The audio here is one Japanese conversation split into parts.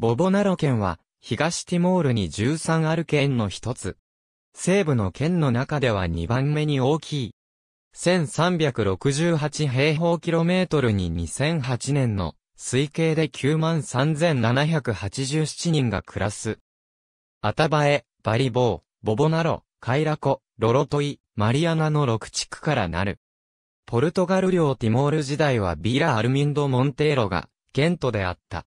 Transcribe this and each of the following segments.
ボボナロ県は、東ティモールに13ある県の一つ。西部の県の中では2番目に大きい。1368平方キロメートルに2008年の推計で93,787人が暮らす。アタバエ、バリボー、ボボナロ、カイラコ、ロロトイ、マリアナの6地区からなる。ポルトガル領ティモール時代はビラ・アルミンド・モンテーロが、ケントであった。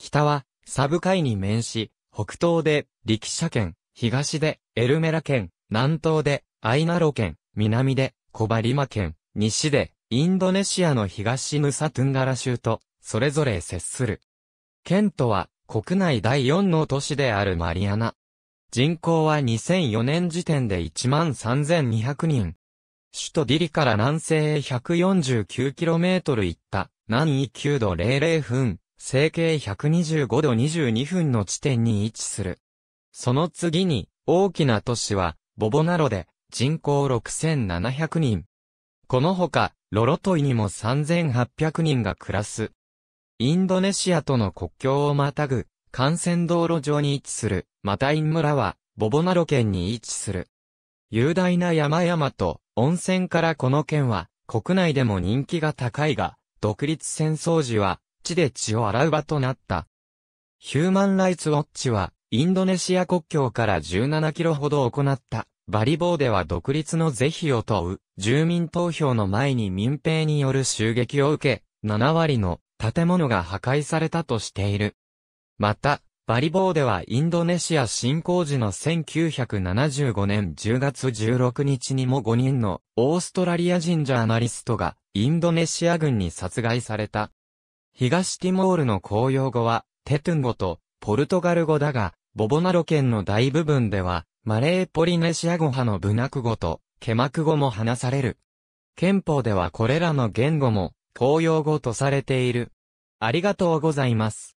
北は、サブ海に面し、北東で力車県、東でエルメラ県、南東でアイナロ県、南でコバリマ県、西でインドネシアの東ヌサトゥンガラ州と、それぞれ接する。県とは国内第4の都市であるマリアナ。人口は2004年時点で13,200人。首都ディリから南西へ 149km 行った、南緯9度00分、西経125度22分の地点に位置する。その次に、大きな都市は、ボボナロで、人口6700人。このほか、ロロトイにも3800人が暮らす。インドネシアとの国境をまたぐ、幹線道路上に位置する、マタイン村は、ボボナロ県に位置する。雄大な山々と温泉からこの県は国内でも人気が高いが、独立戦争時は地で血を洗う場となった。ヒューマンライツウォッチは、インドネシア国境から17キロほど行った、バリボーでは独立の是非を問う、住民投票の前に民兵による襲撃を受け、7割の建物が破壊されたとしている。また、バリボーではインドネシア侵攻時の1975年10月16日にも5人のオーストラリア人ジャーナリストがインドネシア軍に殺害された。東ティモールの公用語は、テトゥン語とポルトガル語だが、ボボナロ県の大部分では、マレーポリネシア語派のブナク語と、ケマク語も話される。憲法ではこれらの言語も、公用語とされている。ありがとうございます。